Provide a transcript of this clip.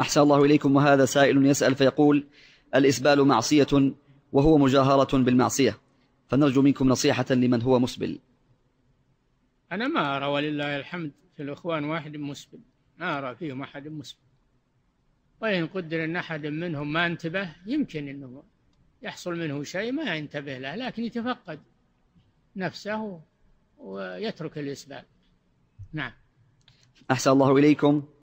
أحسن الله إليكم وهذا سائل يسأل فيقول الإسبال معصية وهو مجاهرة بالمعصية فنرجو منكم نصيحة لمن هو مسبل أنا ما أرى ولله الحمد في الإخوان واحد مسبل ما أرى فيهم أحد مسبل وإن قدر أن أحد منهم ما انتبه يمكن أنه يحصل منه شيء ما ينتبه له لكن يتفقد نفسه ويترك الإسبال نعم أحسن الله إليكم